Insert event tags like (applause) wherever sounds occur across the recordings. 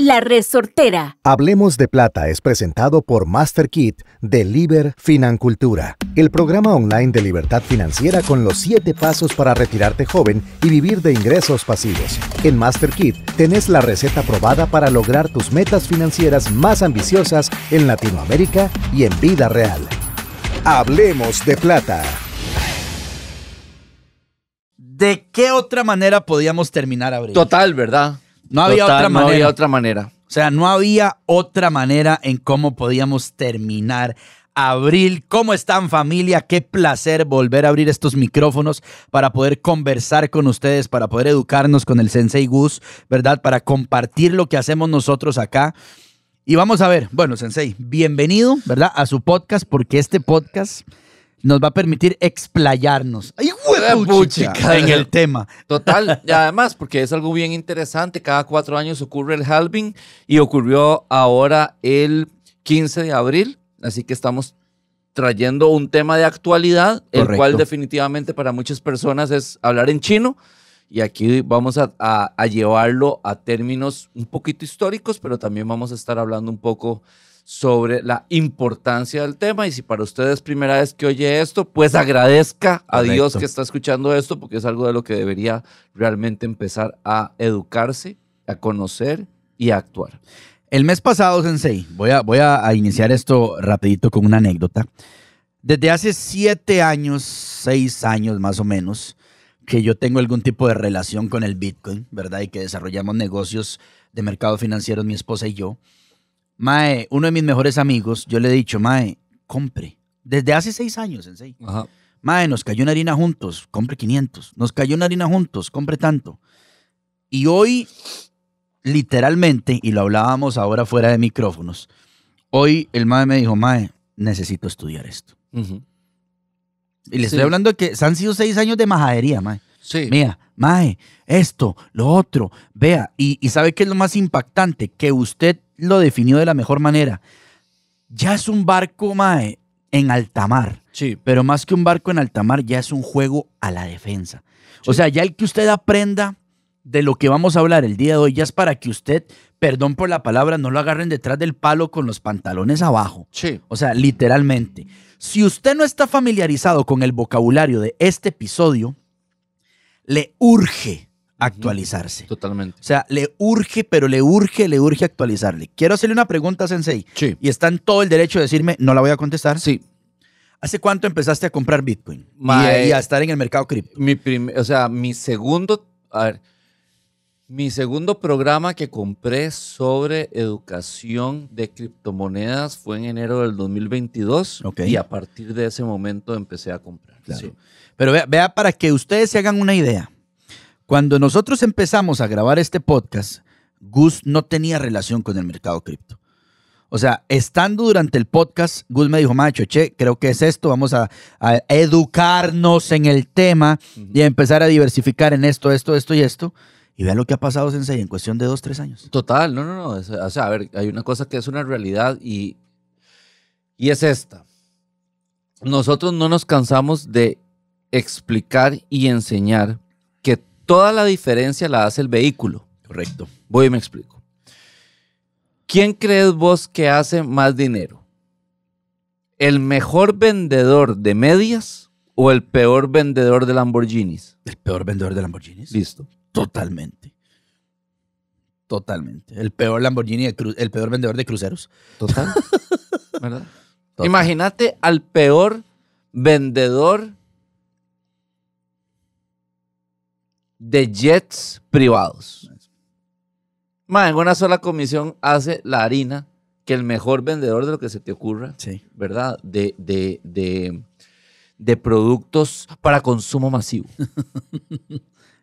La Resortera. Hablemos de Plata es presentado por MasterKit de Liber Financultura, el programa online de libertad financiera con los 7 pasos para retirarte joven y vivir de ingresos pasivos. En Kit tenés la receta probada para lograr tus metas financieras más ambiciosas en Latinoamérica y en vida real. Hablemos de Plata. ¿De qué otra manera podíamos terminar abriendo? Total, ¿verdad? No había otra manera. No había otra manera. O sea, no había otra manera en cómo podíamos terminar abril. ¿Cómo están familia? Qué placer volver a abrir estos micrófonos para poder conversar con ustedes, para poder educarnos con el Sensei Gus, ¿verdad? Para compartir lo que hacemos nosotros acá. Y vamos a ver, bueno, Sensei, bienvenido, ¿verdad? A su podcast, porque este podcast nos va a permitir explayarnos. ¡Ay, eh, En el tema. Total, y además, porque es algo bien interesante, cada cuatro años ocurre el halving y ocurrió ahora el 15 de abril, así que estamos trayendo un tema de actualidad, el cual definitivamente para muchas personas es hablar en chino. Y aquí vamos a llevarlo a términos un poquito históricos, pero también vamos a estar hablando un poco sobre la importancia del tema y si para ustedes es primera vez que oye esto, pues agradezca a Dios que está escuchando esto porque es algo de lo que debería realmente empezar a educarse, a conocer y a actuar. El mes pasado, Sensei, voy a, voy a, iniciar esto rapidito con una anécdota. Desde hace siete años, seis años más o menos, que yo tengo algún tipo de relación con el Bitcoin, ¿verdad? Y que desarrollamos negocios de mercado financiero mi esposa y yo. Mae, uno de mis mejores amigos, yo le he dicho, Mae, compre. Desde hace seis años, en seis. Mae, nos cayó una harina juntos, compre 500. Nos cayó una harina juntos, compre tanto. Y hoy, literalmente, y lo hablábamos ahora fuera de micrófonos, hoy el Mae me dijo, Mae, necesito estudiar esto. Y le estoy hablando de que han sido seis años de majadería, Mae. Sí. Mira, Mae, esto, lo otro, vea. Y, y sabe qué es lo más impactante, que usted lo definió de la mejor manera. Ya es un barco, en alta mar. Sí. Pero más que un barco en alta mar, ya es un juego a la defensa. O sea, ya el que usted aprenda de lo que vamos a hablar el día de hoy, ya es para que usted, perdón por la palabra, no lo agarren detrás del palo con los pantalones abajo. O sea, literalmente. Si usted no está familiarizado con el vocabulario de este episodio, le urge actualizarse. Totalmente. O sea, le urge, pero le urge, le urge actualizarle. Quiero hacerle una pregunta, Sensei. Sí. Y está en todo el derecho de decirme, no la voy a contestar. Sí. ¿Hace cuánto empezaste a comprar Bitcoin y, a estar en el mercado cripto? Mi o sea, mi segundo, a ver, mi segundo programa que compré sobre educación de criptomonedas fue en enero del 2022 Ok y a partir de ese momento empecé a comprar. Claro. Pero vea, vea para que ustedes se hagan una idea. Cuando nosotros empezamos a grabar este podcast, Gus no tenía relación con el mercado cripto. O sea, estando durante el podcast, Gus me dijo, macho, che, creo que es esto, vamos a, educarnos en el tema y empezar a diversificar en esto, esto, esto y esto. Y vean lo que ha pasado, Sensei, en cuestión de dos, tres años. Total, no, no, no. O sea, a ver, hay una cosa que es una realidad y, y es esta. Nosotros no nos cansamos de explicar y enseñar toda la diferencia la hace el vehículo. Correcto. Voy y me explico. ¿Quién crees vos que hace más dinero? ¿El mejor vendedor de medias o el peor vendedor de Lamborghinis? El peor vendedor de Lamborghinis. Listo. Totalmente. Totalmente. El peor Lamborghini, el peor vendedor de cruceros. Total. (laughs) Total. Imagínate al peor vendedor de jets privados. Más en una sola comisión hace la harina que el mejor vendedor de lo que se te ocurra, sí. ¿verdad? De, de, productos para consumo masivo. (laughs)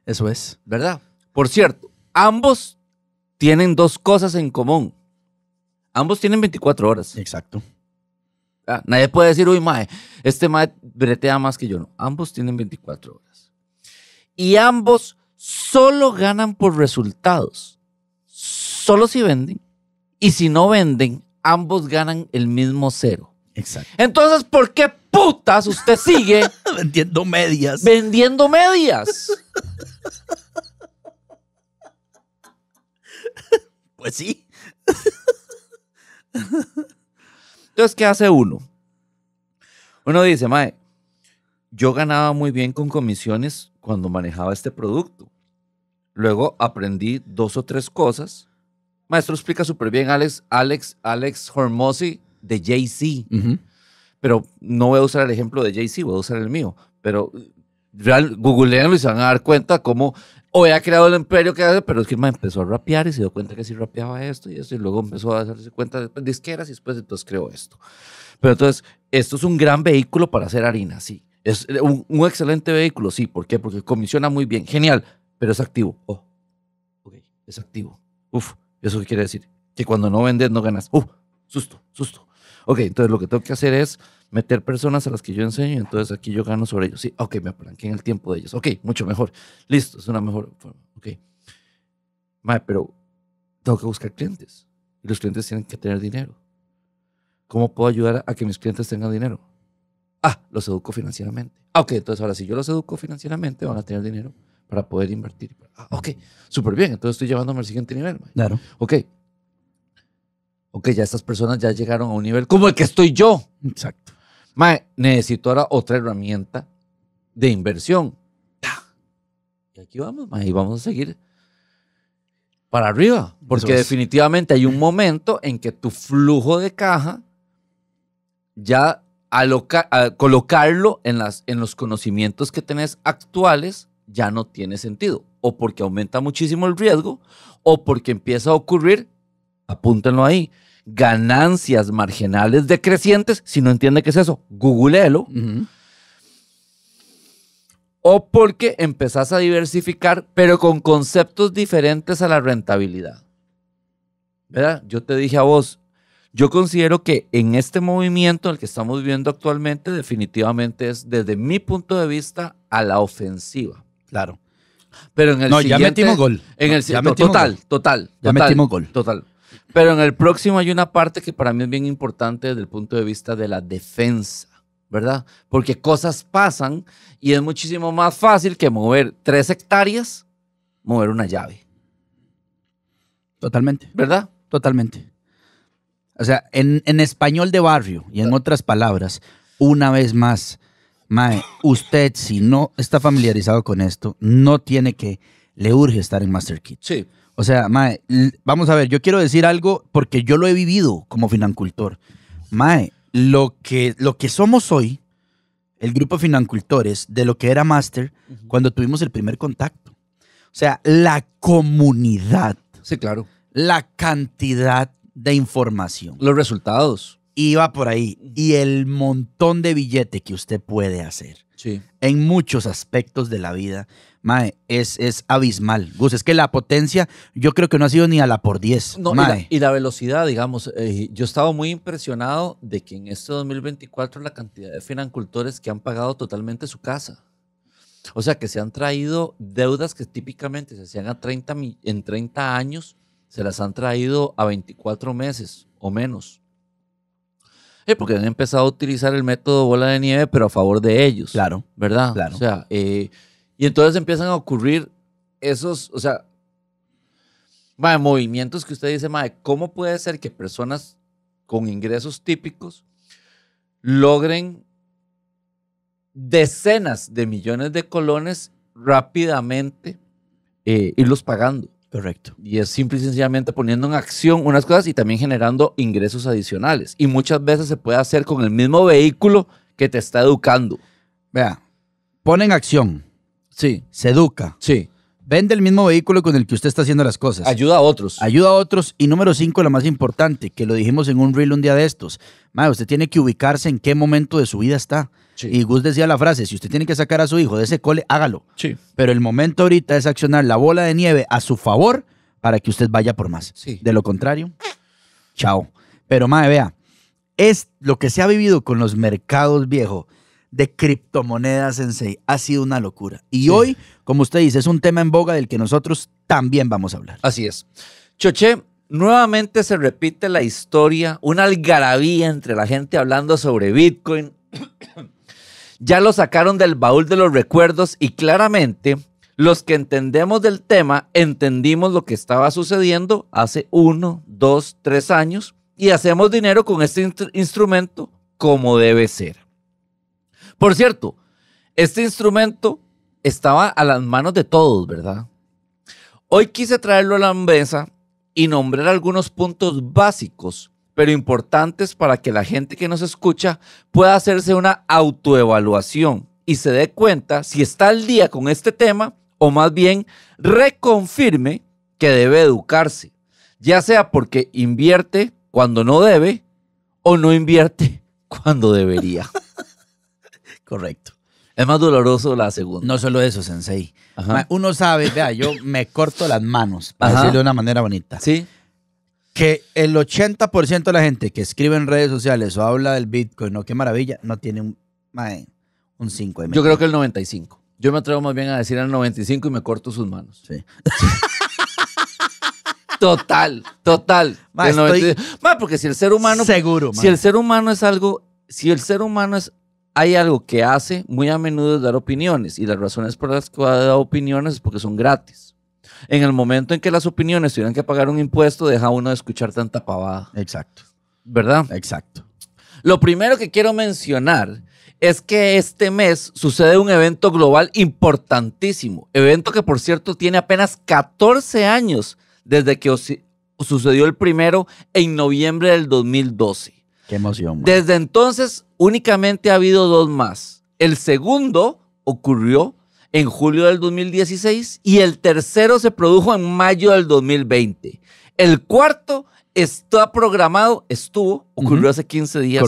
Eso es. ¿Verdad? Por cierto, ambos tienen dos cosas en común. Ambos tienen 24 horas. Exacto. Ah, nadie puede decir, uy, mae, este mae bretea más que yo. No, ambos tienen 24 horas y ambos solo ganan por resultados. Solo si venden. Y si no venden, ambos ganan el mismo cero. Exacto. Entonces, ¿por qué putas usted sigue (laughs) vendiendo medias? Vendiendo medias. pues sí. Entonces, ¿qué hace uno? Uno dice, Mae, yo ganaba muy bien con comisiones cuando manejaba este producto. Luego aprendí dos o tres cosas. Maestro explica súper bien Alex, Alex, Alex Hormozzi de Jay-Z. Pero no voy a usar el ejemplo de Jay-Z, voy a usar el mío. Pero real, googleenlo y se van a dar cuenta cómo hoy ha creado el imperio que hace, pero es que empezó a rapear y se dio cuenta que sí rapeaba esto y eso, y luego empezó a hacerse cuenta de pues, disqueras y después entonces creó esto. Pero entonces, esto es un gran vehículo para hacer harina, sí. Es eh, un, excelente vehículo, sí. ¿Por qué? Porque comisiona muy bien. Genial, pero es activo. Oh, ok, es activo. Uf, ¿eso qué quiere decir? Que cuando no vendes, no ganas. Uf, susto, susto. Ok, entonces lo que tengo que hacer es meter personas a las que yo enseño, y entonces aquí yo gano sobre ellos. Sí, ok, me aplanqué en el tiempo de ellos. Ok, mucho mejor. Listo, es una mejor forma. Ok. Madre, pero tengo que buscar clientes. Y los clientes tienen que tener dinero. ¿Cómo puedo ayudar a que mis clientes tengan dinero? Ah, los educo financieramente. Ah, ok, entonces ahora si yo los educo financieramente van a tener dinero para poder invertir. Ah, ok, súper bien, entonces estoy llevándome al siguiente nivel. Claro. Ok. Ok, ya estas personas ya llegaron a un nivel como el que estoy yo. Exacto. Mae, necesito ahora otra herramienta de inversión. Y aquí vamos, mae, y vamos a seguir para arriba. Porque definitivamente hay un momento en que tu flujo de caja ya a colocarlo en, las, en los conocimientos que tenés actuales ya no tiene sentido. O porque aumenta muchísimo el riesgo, o porque empieza a ocurrir, apúntenlo ahí, ganancias marginales decrecientes. Si no entiende qué es eso, googleelo. O porque empezás a diversificar, pero con conceptos diferentes a la rentabilidad. ¿Verdad? Yo te dije a vos, yo considero que en este movimiento el que estamos viviendo actualmente, definitivamente es desde mi punto de vista a la ofensiva. Claro. Pero en el no, ya metimos gol. En el, total, total, Ya metimos gol. Total. Pero en el próximo hay una parte que para mí es bien importante desde el punto de vista de la defensa, ¿verdad? Porque cosas pasan y es muchísimo más fácil que mover tres hectáreas, mover una llave. Totalmente. ¿Verdad? Totalmente. O sea, en, español de barrio y en otras palabras, una vez más, Mae, usted si no está familiarizado con esto, no tiene que, le urge estar en Master Kit. Sí. O sea, Mae, vamos a ver, yo quiero decir algo porque yo lo he vivido como financultor. Mae, lo que, lo que somos hoy, el grupo de financultores, de lo que era Master, cuando tuvimos el primer contacto. O sea, la comunidad. Sí, claro. La cantidad de información. Los resultados. Iba por ahí. Y el montón de billete que usted puede hacer. Sí. En muchos aspectos de la vida. Mae, es, es abismal. Gus, es que la potencia yo creo que no ha sido ni a la por 10. No, mae. Y, la, velocidad, digamos. Eh, yo estaba muy impresionado de que en este 2024 la cantidad de financultores que han pagado totalmente su casa. O sea, que se han traído deudas que típicamente se hacían a en 30 años se las han traído a 24 meses o menos. porque han empezado a utilizar el método bola de nieve, pero a favor de ellos. Claro. ¿Verdad? Claro. O sea, eh, y entonces empiezan a ocurrir esos, o sea, movimientos que usted dice, ¿cómo puede ser que personas con ingresos típicos logren decenas de millones de colones rápidamente eh, irlos pagando? Correcto. Y es simple y sencillamente poniendo en acción unas cosas y también generando ingresos adicionales. Y muchas veces se puede hacer con el mismo vehículo que te está educando. Vea, pone en acción. Sí. Se educa. Sí. Vende el mismo vehículo con el que usted está haciendo las cosas. Ayuda a otros. Ayuda a otros. Y número cinco, lo más importante, que lo dijimos en un reel un día de estos. Madre, usted tiene que ubicarse en qué momento de su vida está. Y Gus decía la frase, si usted tiene que sacar a su hijo de ese cole, hágalo. Sí. Pero el momento ahorita es accionar la bola de nieve a su favor para que usted vaya por más. Sí. De lo contrario, chao. Pero madre, vea, es lo que se ha vivido con los mercados viejos de criptomonedas, Sensei. Ha sido una locura. Y hoy, como usted dice, es un tema en boga del que nosotros también vamos a hablar. Así es. Choche, nuevamente se repite la historia, una algarabía entre la gente hablando sobre Bitcoin. (coughs) ya lo sacaron del baúl de los recuerdos y claramente los que entendemos del tema entendimos lo que estaba sucediendo hace uno, dos, tres años y hacemos dinero con este instrumento como debe ser. Por cierto, este instrumento estaba a las manos de todos, ¿verdad? Hoy quise traerlo a la mesa y nombrar algunos puntos básicos, pero importantes para que la gente que nos escucha pueda hacerse una autoevaluación y se dé cuenta si está al día con este tema o más bien reconfirme que debe educarse, ya sea porque invierte cuando no debe o no invierte (laughs) cuando debería. Correcto. Es más doloroso la segunda. No solo eso, Sensei. Uno sabe, vea, yo me corto las manos, para decirlo de una manera bonita. Sí. Que el 80% de la gente que escribe en redes sociales o habla del Bitcoin, no, qué maravilla, no tiene un, un 5 Yo creo que el 95. Yo me atrevo más bien a decir el 95 y me corto sus manos. Sí. (laughs) Total, total. Más porque si el ser humano. Seguro, Si el ser humano es algo. Si el ser humano es hay algo que hace muy a menudo es dar opiniones y las razones por las que dar opiniones es porque son gratis. En el momento en que las opiniones tuvieran que pagar un impuesto, deja uno de escuchar tanta pavada. Exacto. ¿Verdad? Exacto. Lo primero que quiero mencionar es que este mes sucede un evento global importantísimo, evento que por cierto tiene apenas 14 años desde que sucedió el primero en noviembre del 2012. Qué emoción. Desde entonces únicamente ha habido dos más. El segundo ocurrió en julio del 2016 y el tercero se produjo en mayo del 2020. El cuarto está programado, estuvo, ocurrió hace 15 días.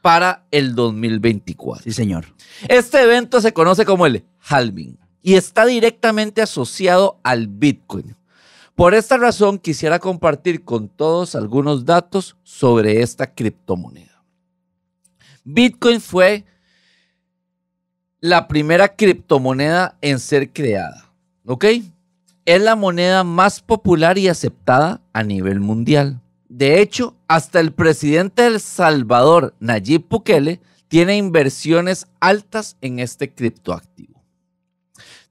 Para el 2024. Sí, señor. Este evento se conoce como el halving y está directamente asociado al Bitcoin. Por esta razón quisiera compartir con todos algunos datos sobre esta criptomoneda. Bitcoin fue la primera criptomoneda en ser creada, ¿ok? Es la moneda más popular y aceptada a nivel mundial. De hecho, hasta el presidente del Salvador, Nayib Bukele, tiene inversiones altas en este criptoactivo.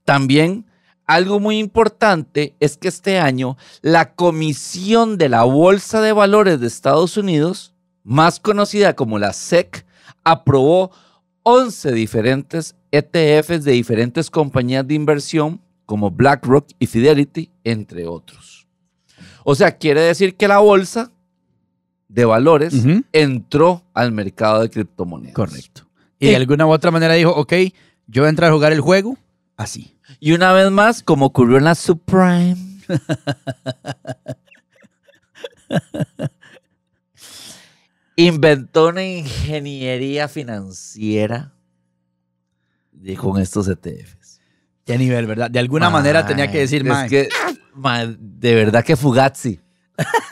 También algo muy importante es que este año la Comisión de la Bolsa de Valores de Estados Unidos, más conocida como la SEC, aprobó 11 diferentes ETFs de diferentes compañías de inversión como BlackRock y Fidelity, entre otros. O sea, quiere decir que la bolsa de valores entró al mercado de criptomonedas. Correcto. Y, y de alguna u otra manera dijo, ok, yo voy a entrar a jugar el juego así. Y una vez más, como ocurrió en la subprime. inventó una ingeniería financiera con estos ETFs. Qué nivel, ¿verdad? De alguna manera tenía que decir, que, de verdad que Fugazi.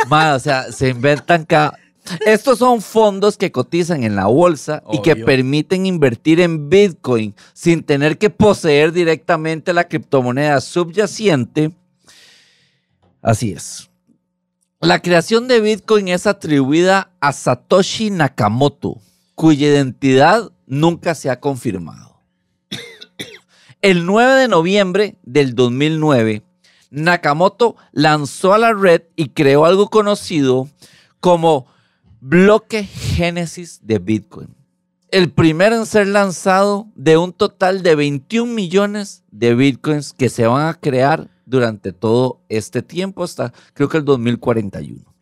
o sea, se inventan cada... Estos son fondos que cotizan en la bolsa y que permiten invertir en Bitcoin sin tener que poseer directamente la criptomoneda subyacente. Así es. La creación de Bitcoin es atribuida a Satoshi Nakamoto, cuya identidad nunca se ha confirmado. El 9 de noviembre del 2009, Nakamoto lanzó a la red y creó algo conocido como bloque génesis de Bitcoin. El primero en ser lanzado de un total de 21 millones de Bitcoins que se van a crear durante todo este tiempo hasta creo que el 2041.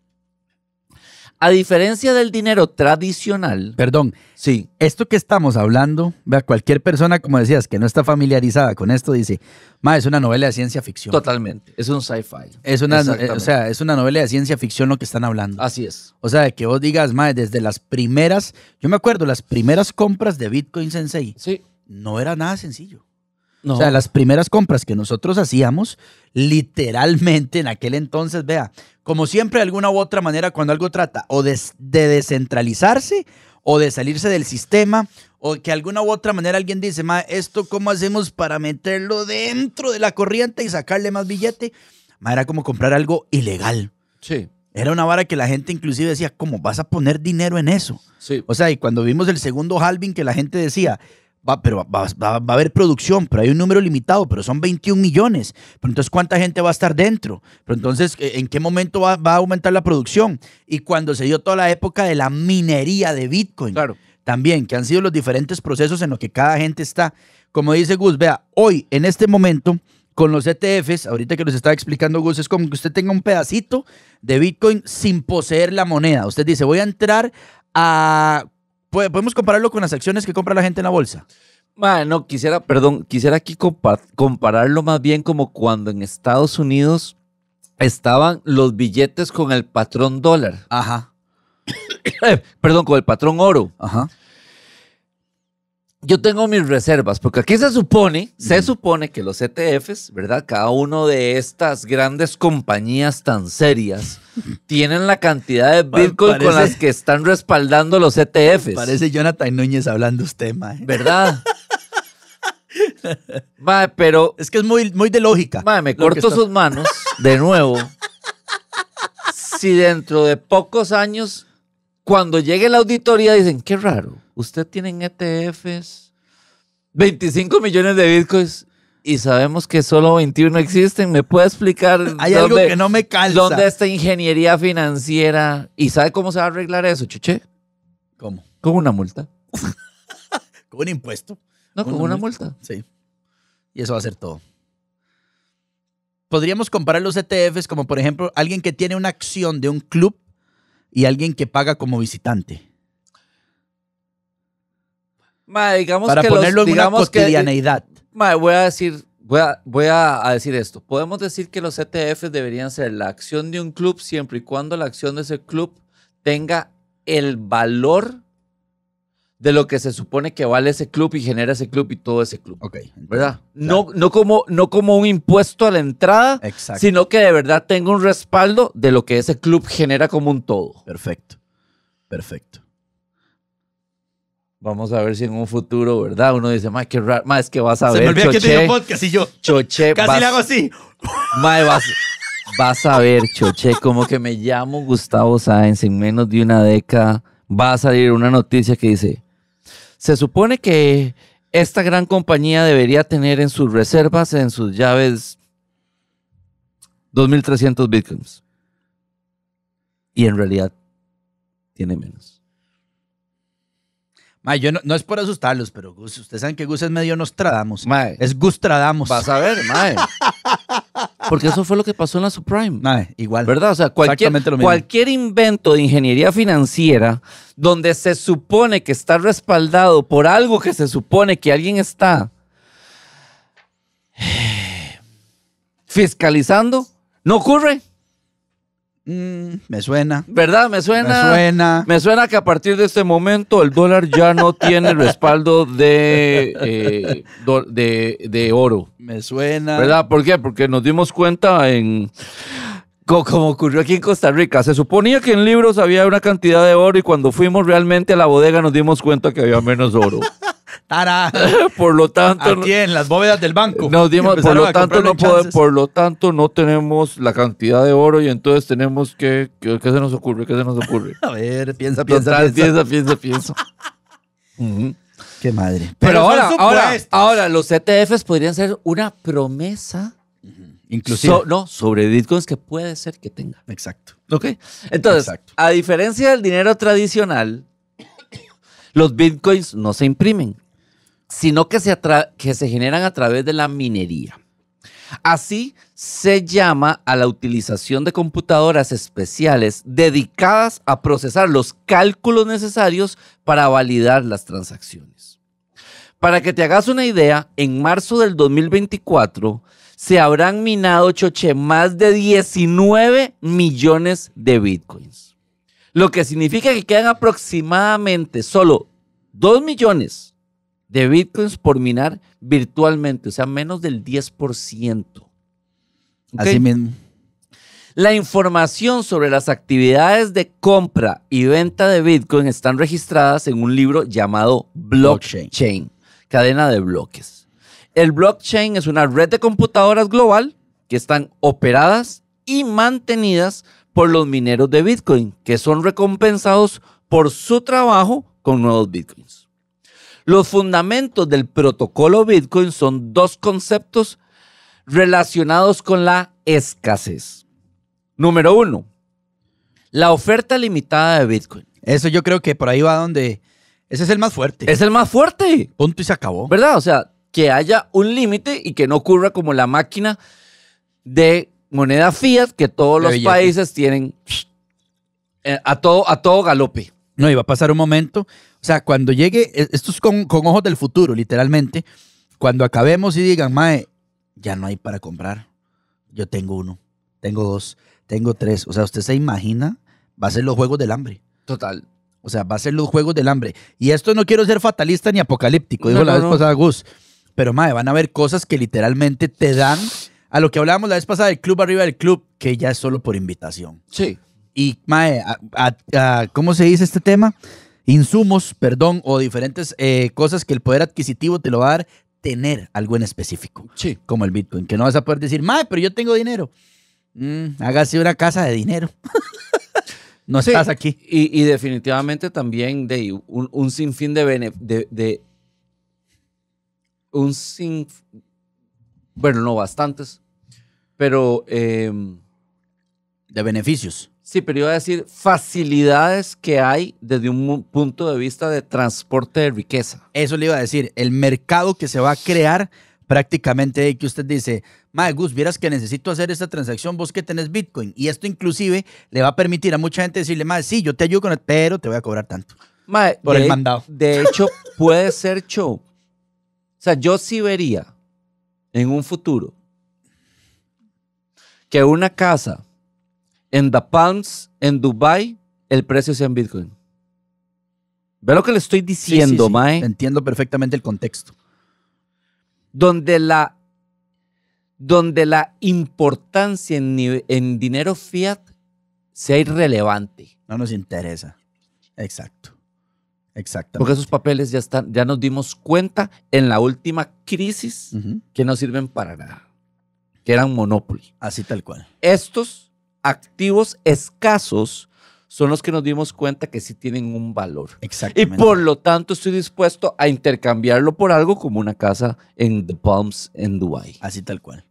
A diferencia del dinero tradicional. Perdón. Sí. Esto que estamos hablando, vea, cualquier persona, como decías, que no está familiarizada con esto, dice, ma, es una novela de ciencia ficción. Totalmente. Es un sci-fi. Es una, eh, o sea, es una novela de ciencia ficción lo que están hablando. Así es. O sea, que vos digas, ma, desde las primeras, yo me acuerdo, las primeras compras de Bitcoin Sensei. Sí. No era nada sencillo. O sea, las primeras compras que nosotros hacíamos, literalmente en aquel entonces, vea, como siempre, de alguna u otra manera, cuando algo trata o de, descentralizarse o de salirse del sistema, o que de alguna u otra manera alguien dice, ma, ¿esto cómo hacemos para meterlo dentro de la corriente y sacarle más billete? Ma, era como comprar algo ilegal. Sí. Era una vara que la gente inclusive decía, ¿cómo vas a poner dinero en eso? Sí. O sea, y cuando vimos el segundo halving que la gente decía, Va, pero va, a haber producción, pero hay un número limitado, pero son 21 millones. Pero entonces, ¿cuánta gente va a estar dentro? Pero entonces, ¿e, ¿en qué momento va, a aumentar la producción? Y cuando se dio toda la época de la minería de Bitcoin. Claro. También, que han sido los diferentes procesos en los que cada gente está. Como dice Gus, vea, hoy, en este momento, con los ETFs, ahorita que nos está explicando Gus, es como que usted tenga un pedacito de Bitcoin sin poseer la moneda. Usted dice, voy a entrar a podemos compararlo con las acciones que compra la gente en la bolsa. Bueno, quisiera, perdón, quisiera aquí compararlo más bien como cuando en Estados Unidos estaban los billetes con el patrón dólar. Ajá. (coughs) perdón, con el patrón oro. Ajá. Yo tengo mis reservas, porque aquí se supone, se supone que los ETFs, ¿verdad? Cada uno de estas grandes compañías tan serias tienen la cantidad de Bitcoin con las que están respaldando los ETFs. Parece Jonathan Núñez hablando usted, ma. ¿eh? ¿Verdad? (laughs) mae, pero. Es que es muy, muy de lógica. Mae, me corto sus manos de nuevo. si dentro de pocos años, cuando llegue la auditoría, dicen, qué raro, usted tiene ETFs, 25 millones de bitcoins y sabemos que solo 21 existen. ¿Me puede explicar? (laughs) Hay dónde, algo que no me calza. ¿Dónde está ingeniería financiera? ¿Y sabe cómo se va a arreglar eso, Cheche? ¿Cómo? Con una multa. (laughs) con un impuesto. No, con, una, multa. Sí. Y eso va a ser todo. Podríamos comparar los ETFs como, por ejemplo, alguien que tiene una acción de un club y alguien que paga como visitante. digamos Para que ponerlo en digamos una cotidianeidad voy a decir, voy, a, decir esto. Podemos decir que los ETFs deberían ser la acción de un club siempre y cuando la acción de ese club tenga el valor de lo que se supone que vale ese club y genera ese club y todo ese club. Ok. ¿Verdad? No, no, como, no como un impuesto a la entrada, sino que de verdad tenga un respaldo de lo que ese club genera como un todo. Perfecto. Perfecto. Vamos a ver si en un futuro, ¿verdad? Uno dice, más que raro, es que vas a ver. Se me olvidó que te podcast y yo. Choché, casi vas, le hago así. Mae, vas, a ver, Choché, como que me llamo Gustavo Sáenz en menos de una década. Va a salir una noticia que dice: Se supone que esta gran compañía debería tener en sus reservas, en sus llaves, 2.300 bitcoins. Y en realidad tiene menos no, es por asustarlos, pero Gus, ustedes saben que Gus es medio Nostradamus. Es Gustradamos. Vas a ver, mae. (laughs) Porque eso fue lo que pasó en la subprime. Mae, igual. ¿Verdad? O sea, cualquier, cualquier invento de ingeniería financiera donde se supone que está respaldado por algo que se supone que alguien está (sighs) fiscalizando, no ocurre. Mm, me suena. ¿Verdad? Me suena. Me suena. Me suena que a partir de este momento el dólar ya no (laughs) tiene el respaldo de, eh, de, de, oro. Me suena. ¿Verdad? ¿Por qué? Porque nos dimos cuenta en. Como ocurrió aquí en Costa Rica, se suponía que en libros había una cantidad de oro y cuando fuimos realmente a la bodega nos dimos cuenta que había menos oro. (laughs) Tara. (laughs) por lo tanto. Aquí las bóvedas del banco. por, lo tanto, no tenemos la cantidad de oro y entonces tenemos que. ¿Qué se nos ocurre? ¿Qué se nos ocurre? (laughs) A ver, piensa, piensa. piensa, piensa, piensa. (laughs) Qué madre. Pero, ahora, ahora, ahora, los ETFs podrían ser una promesa. Inclusive. no, sobre bitcoins que puede ser que tenga. Exacto. ¿Ok? Entonces, a diferencia del dinero tradicional, los bitcoins no se imprimen sino que se, que se generan a través de la minería. Así se llama a la utilización de computadoras especiales dedicadas a procesar los cálculos necesarios para validar las transacciones. Para que te hagas una idea, en marzo del 2024 se habrán minado, choche, más de 19 millones de bitcoins. Lo que significa que quedan aproximadamente solo 2 millones de bitcoins por minar virtualmente, o sea, menos del 10%. Así mismo. La información sobre las actividades de compra y venta de Bitcoin están registradas en un libro llamado Blockchain, blockchain cadena de bloques. El blockchain es una red de computadoras global que están operadas y mantenidas por los mineros de Bitcoin, que son recompensados por su trabajo con nuevos Bitcoins. Los fundamentos del protocolo Bitcoin son dos conceptos relacionados con la escasez. Número uno, la oferta limitada de Bitcoin. Eso yo creo que por ahí va donde... Ese es el más fuerte. Es el más fuerte. Punto y se acabó. ¿Verdad? O sea, que haya un límite y que no ocurra como la máquina de moneda fiat que todos los países tienen eh, a todo, a todo galope. No, iba a pasar un momento o sea, cuando llegue, e, esto es con, con ojos del futuro, literalmente. Cuando acabemos y digan, Mae, ya no hay para comprar. Yo tengo uno, tengo dos, tengo tres. O sea, usted se imagina, va a ser los juegos del hambre. Total. O sea, va a ser los juegos del hambre. Y esto no quiero ser fatalista ni apocalíptico, dijo la vez pasada Gus. Pero, mae, van a haber cosas que literalmente te dan a lo que hablábamos la vez pasada del club arriba del club, que ya es solo por invitación. Sí. Y, Mae, ¿cómo se dice este tema? insumos, perdón, o diferentes eh, cosas que el poder adquisitivo te lo va a dar tener algo en específico. Sí. Como el Bitcoin, que no vas a poder decir, madre, pero yo tengo dinero. Mm, hágase una casa de dinero. (laughs) no estás aquí. Y, definitivamente también de un, sinfín de, de, un sin bueno no bastantes pero em, de beneficios Sí, pero iba a decir facilidades que hay desde un punto de vista de transporte de riqueza. Eso le iba a decir, el mercado que se va a crear prácticamente y que usted dice, Mae Gus, vieras que necesito hacer esta transacción, vos que tenés Bitcoin. Y esto inclusive le va a permitir a mucha gente decirle, Mae, sí, yo te ayudo con el, pero te voy a cobrar tanto. Mae, por el mandado. De hecho, (laughs) puede ser show. O sea, yo sí vería en un futuro que una casa en The Palms, en Dubai, el precio sea en Bitcoin. Ve lo que le estoy diciendo, Mae. Entiendo perfectamente el contexto. Donde la, donde la importancia en, dinero fiat sea irrelevante. No nos interesa. Exacto. exacto. Porque esos papeles ya están, ya nos dimos cuenta en la última crisis que no sirven para nada, que eran monopoly. Así tal cual. Estos activos escasos son los que nos dimos cuenta que sí tienen un valor. Exactamente. Y por lo tanto estoy dispuesto a intercambiarlo por algo como una casa en The Palms en Dubai. Así tal cual.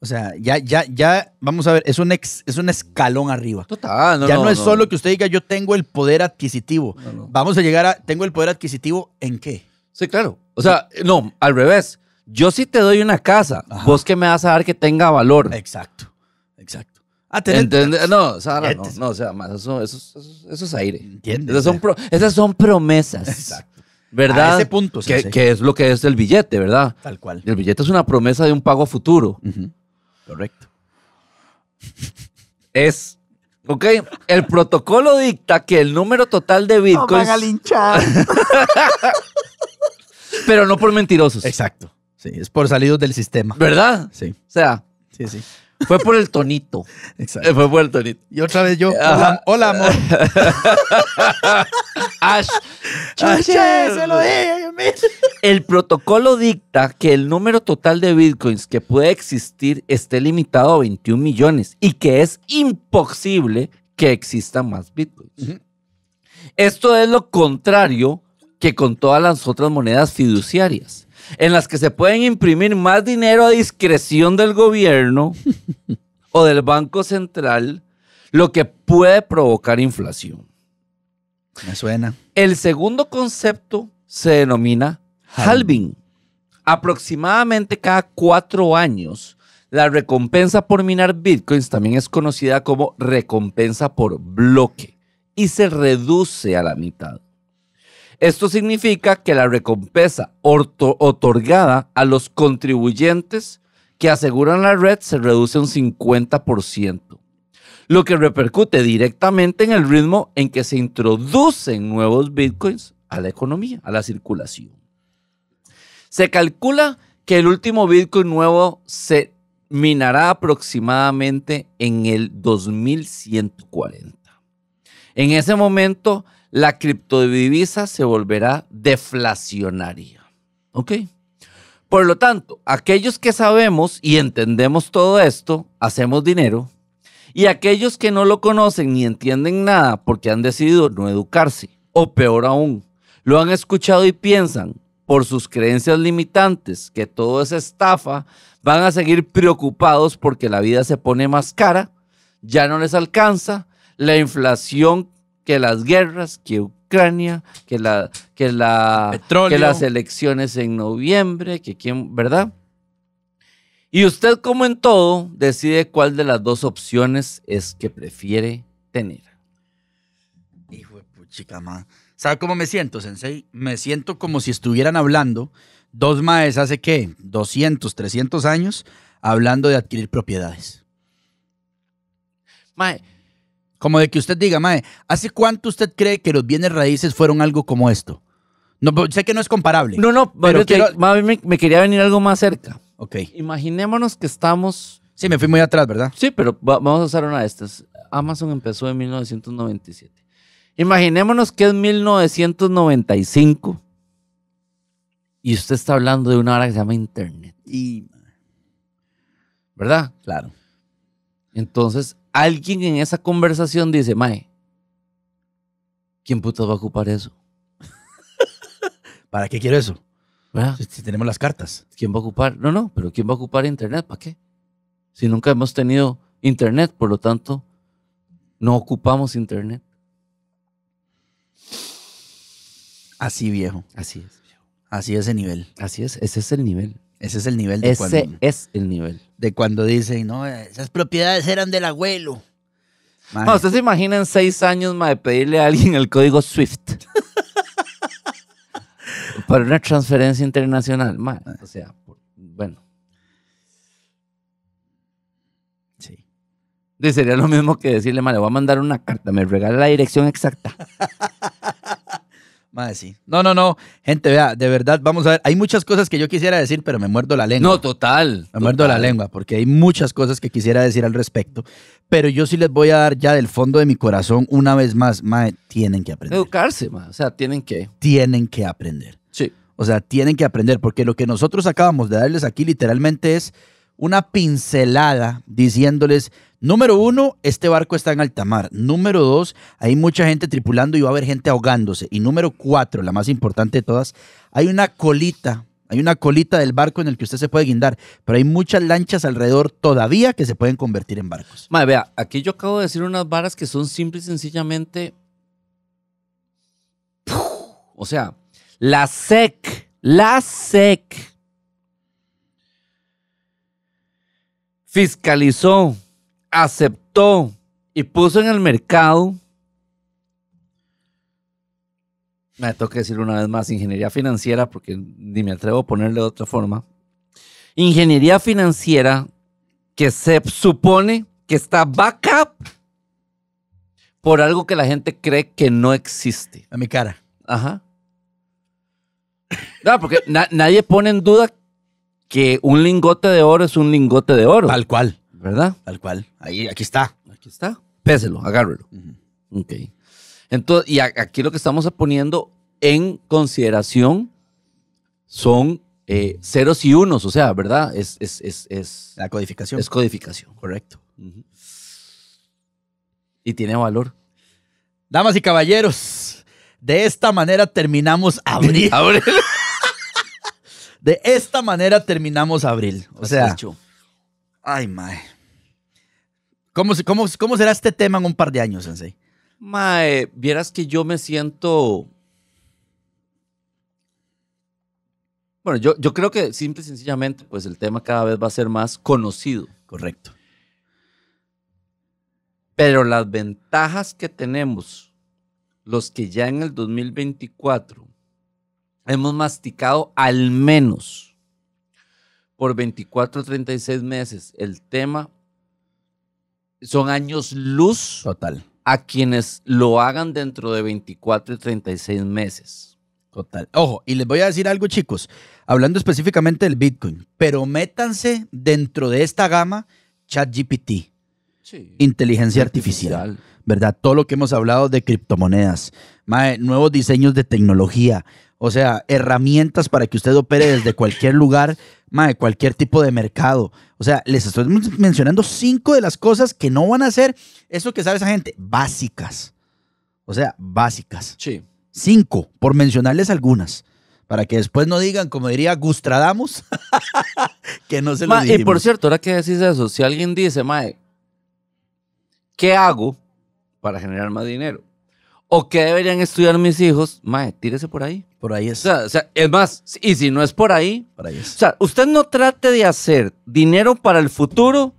O sea, ya, ya, ya, vamos a ver, es un, es un escalón arriba. Total, Ya no, es solo que usted diga, yo tengo el poder adquisitivo. vamos a llegar a, tengo el poder adquisitivo en qué. Sí, claro. O sea, no, al revés. Yo sí te doy una casa, vos que me vas a dar que tenga valor. Exacto. No, Sara, no, este no, o sea, más, eso, es aire. ¿Entiendes? Esas son, promesas. Exacto. ¿Verdad? A ese punto, sí, que, es lo que es el billete, ¿verdad? Tal cual. El billete es una promesa de un pago futuro. Correcto. (laughs) Es. Ok, el protocolo dicta que el número total de bitcoins. No linchar. (laughs) pero no por mentirosos. Exacto. Sí, es por salidos del sistema. ¿Verdad? Sí. O sea. Sí, sí. Fue por el tonito. Exacto. Eh, fue por el tonito. Y otra vez yo. Hola, amor. (laughs) Ash. Chuche, se lo dije. El protocolo dicta que el número total de bitcoins que puede existir esté limitado a 21 millones y que es imposible que existan más bitcoins. Esto es lo contrario que con todas las otras monedas fiduciarias en las que se pueden imprimir más dinero a discreción del gobierno (laughs) o del Banco Central, lo que puede provocar inflación. Me suena. El segundo concepto se denomina halving. Aproximadamente cada cuatro años, la recompensa por minar bitcoins también es conocida como recompensa por bloque y se reduce a la mitad. Esto significa que la recompensa otorgada a los contribuyentes que aseguran la red se reduce un 50%, lo que repercute directamente en el ritmo en que se introducen nuevos bitcoins a la economía, a la circulación. Se calcula que el último bitcoin nuevo se minará aproximadamente en el 2140. En ese momento, la criptodivisa se volverá deflacionaria. ¿Ok? Por lo tanto, aquellos que sabemos y entendemos todo esto, hacemos dinero. Y aquellos que no lo conocen ni entienden nada porque han decidido no educarse, o peor aún, lo han escuchado y piensan, por sus creencias limitantes, que todo es estafa, van a seguir preocupados porque la vida se pone más cara, ya no les alcanza, la inflación que las guerras, que Ucrania, que la, que la, que las elecciones en noviembre, que quién, ¿verdad? Y usted, como en todo, decide cuál de las dos opciones es que prefiere tener. Hijo de puchica, ¿Sabe cómo me siento, Sensei? Me siento como si estuvieran hablando dos maes hace qué? 200, 300 años hablando de adquirir propiedades. Mae, como de que usted diga, mae, ¿hace cuánto usted cree que los bienes raíces fueron algo como esto? No, pues, sé que no es comparable. No, no, pero, me, quería venir algo más cerca. Ok. Imaginémonos que estamos... Sí, me fui muy atrás, ¿verdad? Sí, pero vamos a usar una de estas. Amazon empezó en 1997. Imaginémonos que es 1995 y usted está hablando de una hora que se llama Internet. Y... ¿Verdad? Claro. Entonces, alguien en esa conversación dice, Mae, ¿quién va a ocupar eso? ¿Para qué quiero eso? Si, tenemos las cartas. ¿Quién va a ocupar? No, no, pero ¿quién va a ocupar Internet? ¿Para qué? Si nunca hemos tenido Internet, por lo tanto, no ocupamos Internet. Así viejo. Así es. Así es el nivel. Así es, ese es el nivel. Ese es el nivel de Ese es el nivel. De cuando dicen, no, esas propiedades eran del abuelo. No, ustedes se imaginan seis años, más de pedirle a alguien el código SWIFT. (laughs) para una transferencia internacional, O sea, bueno. Sí. sería lo mismo que decirle, mal le voy a mandar una carta, me regala la dirección exacta. (laughs) Madre, sí. No, no, no. Gente, vea, de verdad, vamos a ver. Hay muchas cosas que yo quisiera decir, pero me muerdo la lengua. No, total. Me muerdo la lengua, porque hay muchas cosas que quisiera decir al respecto. Pero yo sí les voy a dar ya del fondo de mi corazón, una vez más, madre, tienen que aprender. Educarse, madre. O sea, tienen que. Tienen que aprender. Sí. O sea, tienen que aprender, porque lo que nosotros acabamos de darles aquí literalmente es una pincelada diciéndoles Número uno, este barco está en alta mar. Número dos, hay mucha gente tripulando y va a haber gente ahogándose. Y número cuatro, la más importante de todas, hay una colita, hay una colita del barco en el que usted se puede guindar, pero hay muchas lanchas alrededor todavía que se pueden convertir en barcos. Madre, vea, aquí yo acabo de decir unas varas que son simple y sencillamente... O sea, la SEC, la SEC fiscalizó aceptó y puso en el mercado, me tengo decir una vez más, ingeniería financiera, porque ni me atrevo a ponerle de otra forma, ingeniería financiera que se supone que está backup por algo que la gente cree que no existe. A mi cara. Ajá. No, porque nadie pone en duda que un lingote de oro es un lingote de oro. Tal cual. ¿verdad? Tal cual. Ahí, aquí está. Aquí está. Péselo, agárrelo. Ok. Entonces, y aquí lo que estamos poniendo en consideración son eh, ceros y unos, o sea, ¿verdad? Es, es, es, es La codificación. Es codificación, correcto. Y tiene valor. Damas y caballeros, de esta manera terminamos abril. (laughs) abril. de esta manera terminamos abril. O sea, ay, mae. ¿Cómo, cómo, será este tema en un par de años, Sensei? Mae, vieras que yo me siento. Bueno, yo, yo creo que simple y sencillamente, pues el tema cada vez va a ser más conocido. Correcto. Pero las ventajas que tenemos, los que ya en el 2024 hemos masticado al menos por 24 o 36 meses el tema son años luz Total. a quienes lo hagan dentro de 24 y 36 meses. Total. Ojo, y les voy a decir algo, chicos, hablando específicamente del Bitcoin, pero métanse dentro de esta gama ChatGPT, sí. inteligencia artificial. artificial, ¿verdad? Todo lo que hemos hablado de criptomonedas, nuevos diseños de tecnología, o sea, herramientas para que usted opere desde (laughs) cualquier lugar, de cualquier tipo de mercado. O sea, les estoy mencionando cinco de las cosas que no van a hacer eso que sabe esa gente. Básicas. O sea, básicas. Sí. Cinco, por mencionarles algunas. Para que después no digan, como diría Gustradamos (laughs) que no se lo Y por cierto, ahora que decís eso, si alguien dice, mae, ¿qué hago para generar más dinero? o qué deberían estudiar mis hijos, mae, tírese por ahí. Por ahí es. O sea, es más, y si no es por ahí, por ahí es. O sea, usted no trate de hacer dinero para el futuro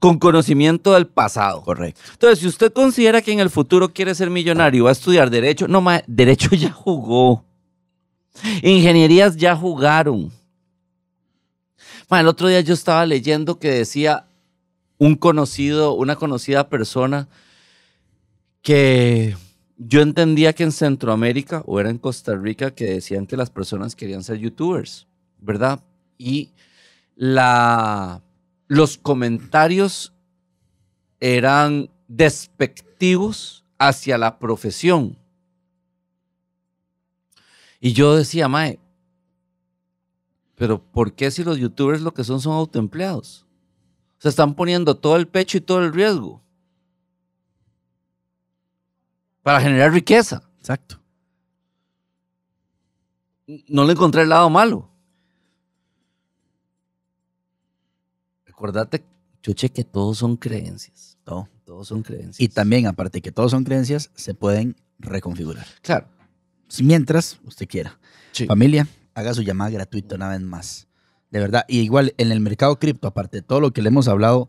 con conocimiento del pasado. Correcto. Entonces, si usted considera que en el futuro quiere ser millonario, y va a estudiar derecho, no, mae, derecho ya jugó. Ingenierías ya jugaron. Mae, el otro día yo estaba leyendo que decía un conocido, una conocida persona que yo entendía que en Centroamérica o era en Costa Rica que decían que las personas querían ser youtubers, ¿verdad? Y la, los comentarios eran despectivos hacia la profesión. Y yo decía, Mae, pero ¿por qué si los youtubers lo que son son autoempleados? Se están poniendo todo el pecho y todo el riesgo para generar riqueza. Exacto. No le encontré el lado malo. Acuérdate, Chuche, que todos son creencias. Todos son creencias. Y también, aparte de que todos son creencias, se pueden reconfigurar. Claro. Mientras usted quiera. Familia, haga su llamada gratuita una vez más. De verdad. Y igual, en el mercado cripto, aparte de todo lo que le hemos hablado,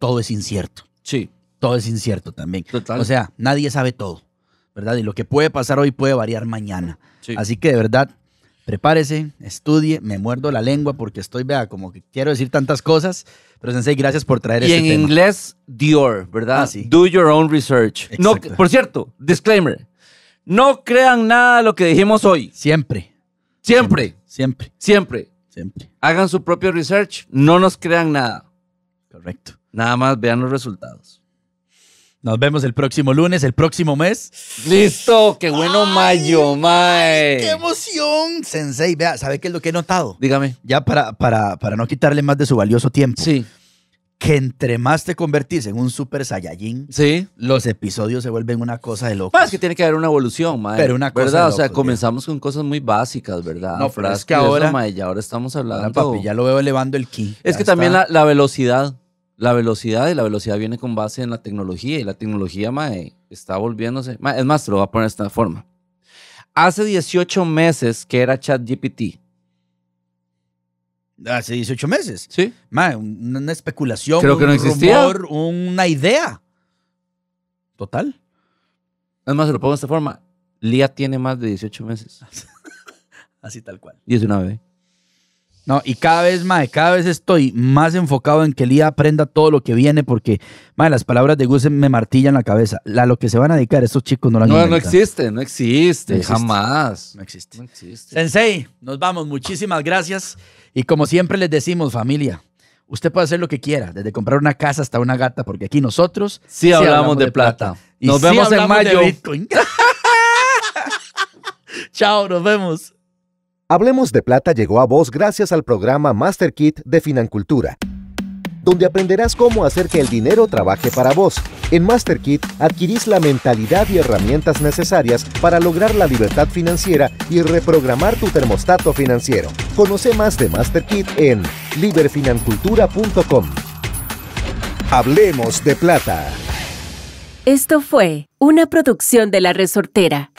todo es incierto. Sí todo es incierto también. O sea, nadie sabe todo, ¿verdad? Y lo que puede pasar hoy puede variar mañana. Así que de verdad, prepárese, estudie, me muerdo la lengua porque estoy, vea, como que quiero decir tantas cosas. Pero Sensei, gracias por traer este tema. en inglés, Dior, ¿verdad? Ah, sí. Do your own research. No, por cierto, disclaimer. No crean nada de lo que dijimos hoy. Siempre. Siempre. Siempre. Siempre. Siempre. Hagan su propio research, no nos crean nada. Correcto. Nada más vean los resultados. Nos vemos el próximo lunes, el próximo mes. Listo, qué bueno mayo, mae. ¡Qué emoción! Sensei, vea, ¿sabe qué es lo que he notado? Dígame. Ya para, para, para no quitarle más de su valioso tiempo. Sí. Que entre más te convertís en un super saiyajin, sí. los episodios se vuelven una cosa de loco. Es que tiene que haber una evolución, mae. Pero una cosa o sea, comenzamos con cosas muy básicas, ¿verdad? No, pero es que ahora... ahora estamos hablando... ya lo veo elevando el ki. Es que también la velocidad la velocidad y la velocidad viene con base en la tecnología y la tecnología mae, está volviéndose. Mae, es más, te lo voy a poner de esta forma. Hace 18 meses que era ChatGPT. Hace 18 meses. Sí. Mae, una, especulación, Creo que no existía. una idea. Total. Es más, se lo pongo de esta forma. Lía tiene más de 18 meses. (laughs) Así tal cual. Y no, y cada vez, más, cada vez estoy más enfocado en que día aprenda todo lo que viene, porque, las palabras de Gus me martillan la cabeza. A lo que se van a dedicar, esos chicos no lo han No, no existe, no existe, jamás. No existe. no existe. Sensei, nos vamos, muchísimas gracias. Y como siempre les decimos, familia, usted puede hacer lo que quiera, desde comprar una casa hasta una gata, porque aquí nosotros sí, hablamos, de, plata. nos vemos en mayo. (laughs) Chao, nos vemos. Hablemos de Plata llegó a vos gracias al programa Master Kit de Financultura, donde aprenderás cómo hacer que el dinero trabaje para vos. En Master Kit adquirís la mentalidad y herramientas necesarias para lograr la libertad financiera y reprogramar tu termostato financiero. Conoce más de Master Kit en liberfinancultura.com. Hablemos de Plata. Esto fue una producción de La Resortera.